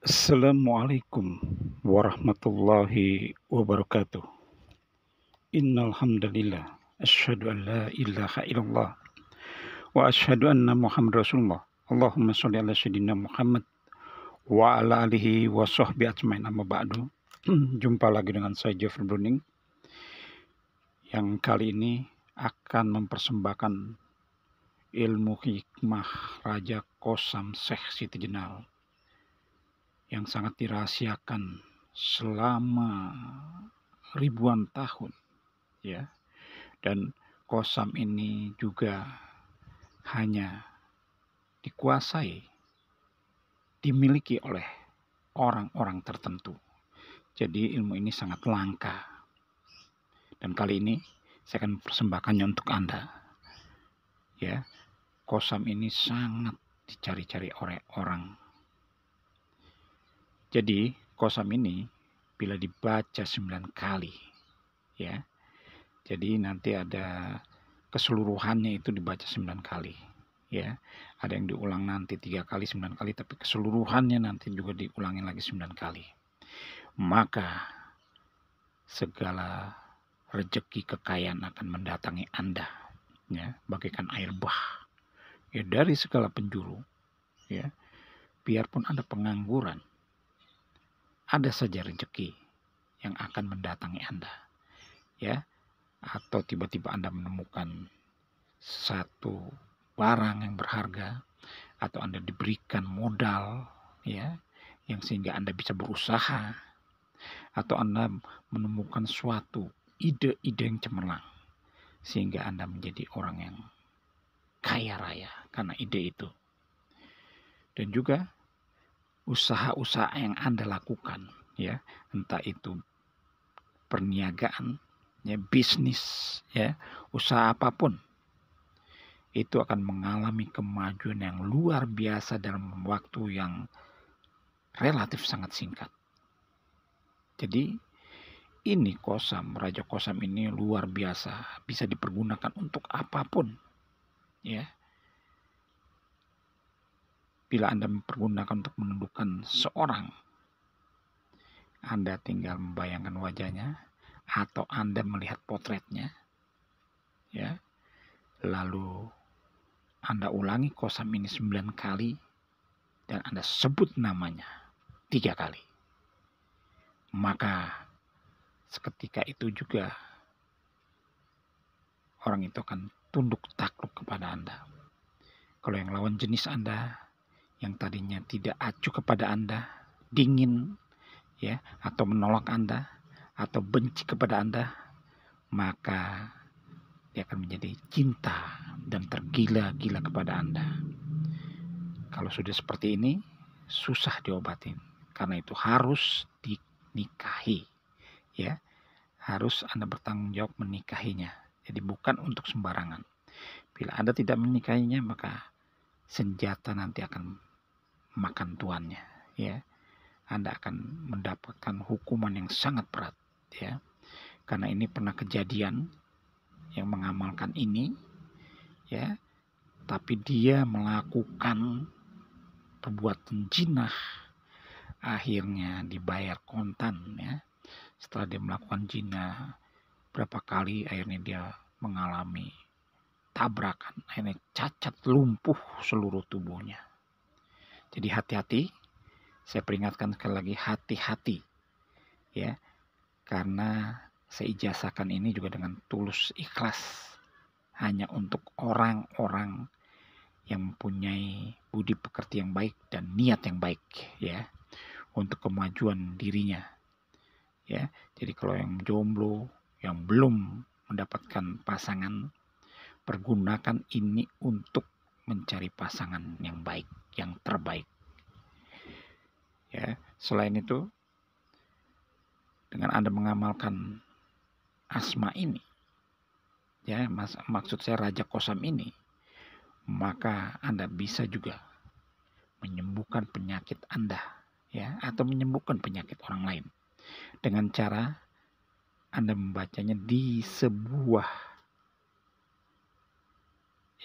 Assalamualaikum warahmatullahi wabarakatuh. Innal hamdalillah asyhadu an la ilaha illallah wa asyhadu anna Muhammad Rasulullah. Allahumma shalli ala sayyidina Muhammad wa ala alihi wa sahbi ajmain amma ba'du. Jumpa lagi dengan saya Jeffrey Bruning yang kali ini akan mempersembahkan ilmu hikmah Raja Kosam Syekh Siti Jenal yang sangat dirahasiakan selama ribuan tahun ya dan kosam ini juga hanya dikuasai dimiliki oleh orang-orang tertentu jadi ilmu ini sangat langka dan kali ini saya akan persembahkannya untuk Anda ya kosam ini sangat dicari-cari oleh orang jadi kosam ini bila dibaca 9 kali ya. Jadi nanti ada keseluruhannya itu dibaca 9 kali ya. Ada yang diulang nanti 3 kali 9 kali tapi keseluruhannya nanti juga diulangin lagi 9 kali. Maka segala rejeki kekayaan akan mendatangi Anda ya, bagaikan air bah ya dari segala penjuru ya. Biarpun ada pengangguran ada saja rezeki yang akan mendatangi Anda. Ya. Atau tiba-tiba Anda menemukan satu barang yang berharga atau Anda diberikan modal ya yang sehingga Anda bisa berusaha atau Anda menemukan suatu ide-ide yang cemerlang sehingga Anda menjadi orang yang kaya raya karena ide itu. Dan juga usaha-usaha yang Anda lakukan ya, entah itu perniagaan, ya bisnis, ya, usaha apapun itu akan mengalami kemajuan yang luar biasa dalam waktu yang relatif sangat singkat. Jadi ini kosam, Raja Kosam ini luar biasa, bisa dipergunakan untuk apapun. Ya. Bila Anda mempergunakan untuk menundukkan seorang, Anda tinggal membayangkan wajahnya atau Anda melihat potretnya. Ya. Lalu Anda ulangi kosam ini sembilan kali dan Anda sebut namanya tiga kali. Maka seketika itu juga orang itu akan tunduk takluk kepada Anda. Kalau yang lawan jenis Anda yang tadinya tidak acuh kepada Anda, dingin ya, atau menolak Anda atau benci kepada Anda, maka dia akan menjadi cinta dan tergila-gila kepada Anda. Kalau sudah seperti ini, susah diobatin. Karena itu harus dinikahi. Ya. Harus Anda bertanggung jawab menikahinya. Jadi bukan untuk sembarangan. Bila Anda tidak menikahinya, maka senjata nanti akan makan tuannya ya Anda akan mendapatkan hukuman yang sangat berat ya karena ini pernah kejadian yang mengamalkan ini ya tapi dia melakukan perbuatan jinah akhirnya dibayar kontan ya setelah dia melakukan jinah berapa kali akhirnya dia mengalami tabrakan akhirnya cacat lumpuh seluruh tubuhnya jadi hati-hati. Saya peringatkan sekali lagi hati-hati. Ya. Karena saya ijazahkan ini juga dengan tulus ikhlas hanya untuk orang-orang yang mempunyai budi pekerti yang baik dan niat yang baik ya untuk kemajuan dirinya ya jadi kalau yang jomblo yang belum mendapatkan pasangan pergunakan ini untuk mencari pasangan yang baik, yang terbaik. Ya, selain itu dengan Anda mengamalkan asma ini, ya mas, maksud saya Raja Kosam ini, maka Anda bisa juga menyembuhkan penyakit Anda ya atau menyembuhkan penyakit orang lain dengan cara Anda membacanya di sebuah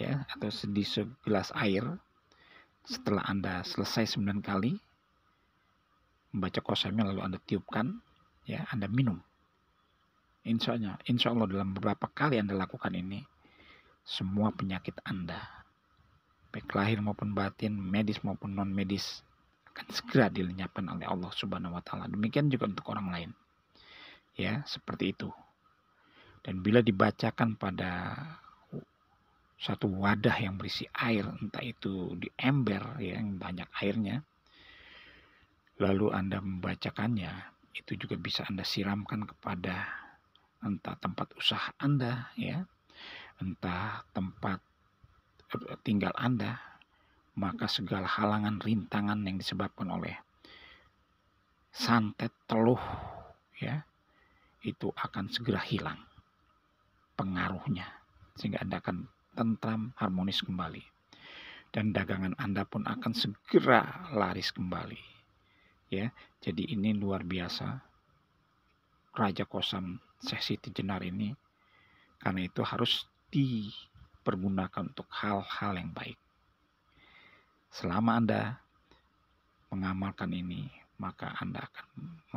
ya atau di segelas air setelah Anda selesai 9 kali membaca kosamnya lalu Anda tiupkan ya Anda minum insya Allah, insya Allah dalam beberapa kali Anda lakukan ini semua penyakit Anda baik lahir maupun batin medis maupun non medis akan segera dilenyapkan oleh Allah Subhanahu wa taala. Demikian juga untuk orang lain. Ya, seperti itu. Dan bila dibacakan pada satu wadah yang berisi air, entah itu di ember yang banyak airnya, lalu Anda membacakannya, itu juga bisa Anda siramkan kepada entah tempat usaha Anda, ya, entah tempat eh, tinggal Anda, maka segala halangan rintangan yang disebabkan oleh santet teluh, ya, itu akan segera hilang pengaruhnya, sehingga Anda akan tentram harmonis kembali. Dan dagangan Anda pun akan segera laris kembali. Ya, jadi ini luar biasa. Raja Kosam sesi Jenar ini karena itu harus dipergunakan untuk hal-hal yang baik. Selama Anda mengamalkan ini, maka Anda akan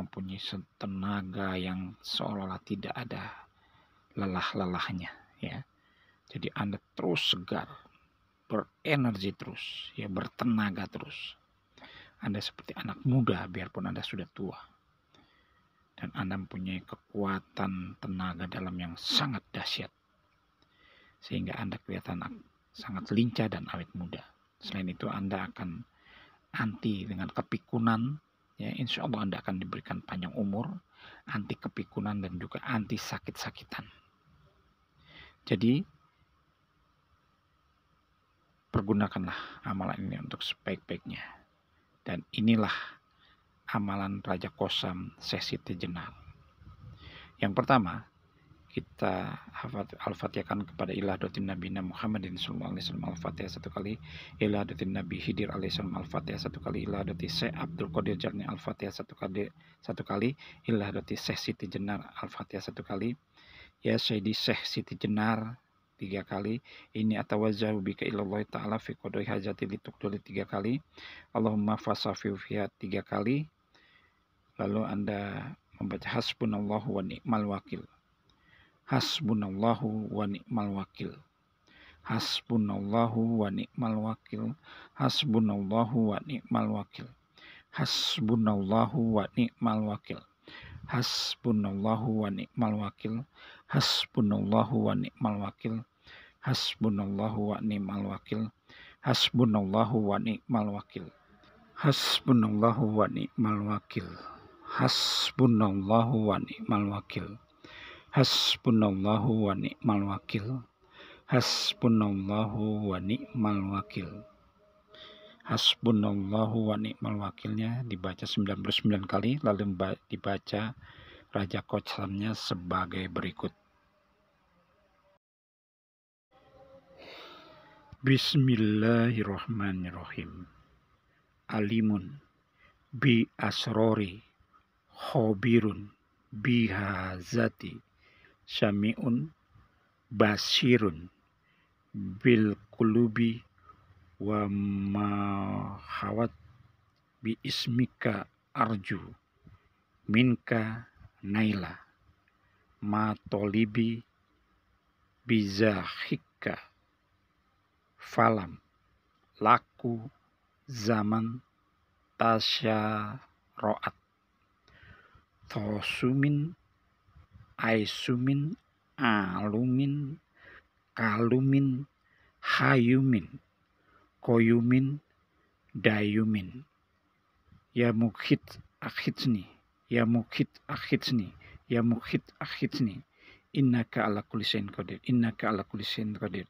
mempunyai tenaga yang seolah-olah tidak ada lelah-lelahnya, ya. Jadi Anda terus segar, berenergi terus, ya bertenaga terus. Anda seperti anak muda biarpun Anda sudah tua. Dan Anda mempunyai kekuatan tenaga dalam yang sangat dahsyat. Sehingga Anda kelihatan sangat lincah dan awet muda. Selain itu Anda akan anti dengan kepikunan, ya insya Allah Anda akan diberikan panjang umur, anti kepikunan dan juga anti sakit-sakitan. Jadi Pergunakanlah amalan ini untuk sebaik-baiknya. Dan inilah amalan Raja Kosam sesi Jenal. Yang pertama, kita al-fatihahkan kepada ilah dotin Nabi Muhammadin sallallahu alaihi wasallam al-fatihah satu kali ilah dotin Nabi Hidir alaihi wasallam al-fatihah satu kali ilah dotin se Abdul Qadir Jarni al-fatihah satu kali satu kali ilah dotin se Siti Jenar al-fatihah satu kali ya se Siti Jenar tiga kali ini atau wajah bika ilallah ta'ala fi kodoi hajati tuli tiga kali Allahumma fasafi fiha tiga kali lalu anda membaca hasbunallahu wa ni'mal wakil hasbunallahu wa ni'mal wakil hasbunallahu wa ni'mal wakil hasbunallahu wa ni'mal wakil hasbunallahu wa ni'mal wakil hasbunallahu wa ni'mal wakil Hasbunallahu wa ni'mal wakil. Hasbunallahu wa ni'mal wakil. Hasbunallahu wa ni'mal wakil. Hasbunallahu wa ni'mal wakil. Hasbunallahu wa ni'mal wakil. Hasbunallahu wa ni'mal wakil. Hasbunallahu wa ni'mal wakil. Hasbunallahu wa ni'mal wakilnya dibaca 99 kali lalu dibaca Raja kocamnya sebagai berikut. Bismillahirrahmanirrahim. Alimun bi asrori khobirun hazati, samiun basirun bil kulubi wa mahawat bi ismika arju minka naila matolibi bizahika Falam, laku, zaman, Tasya roat tosumin, aisumin, alumin, kalumin, hayumin, koyumin, dayumin. Ya mukhit akhitni, ya mukhit akhitni, ya mukhit akhitni innaka ala kulli syai'in qadir innaka ala kulli kodir qadir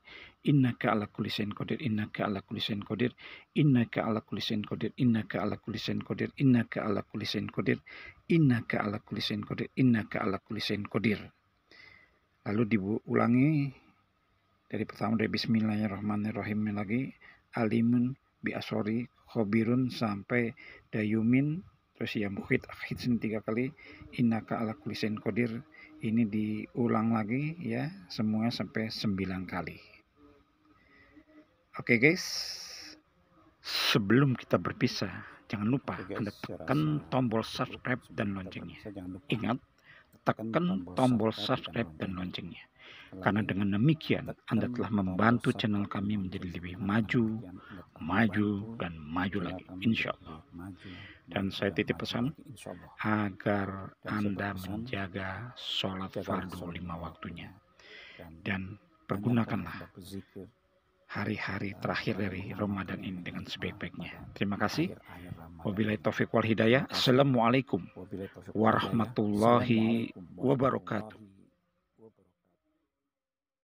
innaka ala kulli kodir qadir innaka ala kulli kodir qadir innaka ala kulli kodir qadir innaka ala kulli kodir qadir innaka ala kulli kodir qadir innaka ala kulli kodir qadir innaka ala kulli kodir qadir lalu diulangi dari pertama dari bismillahirrahmanirrahim lagi alimun bi asori khobirun sampai dayumin terus ya muhit hitsun tiga kali inaka ala kulisen kodir ini diulang lagi ya semuanya sampai sembilan kali oke okay, guys sebelum kita berpisah jangan lupa okay, tekan tombol subscribe dan loncengnya ingat tekan tombol subscribe dan loncengnya karena dengan demikian, Anda telah membantu channel kami menjadi lebih maju, maju, dan maju lagi, insya Allah. Dan saya titip pesan agar Anda menjaga sholat fardu lima waktunya. Dan pergunakanlah hari-hari terakhir dari Ramadan ini dengan sebaik-baiknya. Terima kasih. Wabillahi taufiq wal hidayah. Assalamualaikum warahmatullahi wabarakatuh.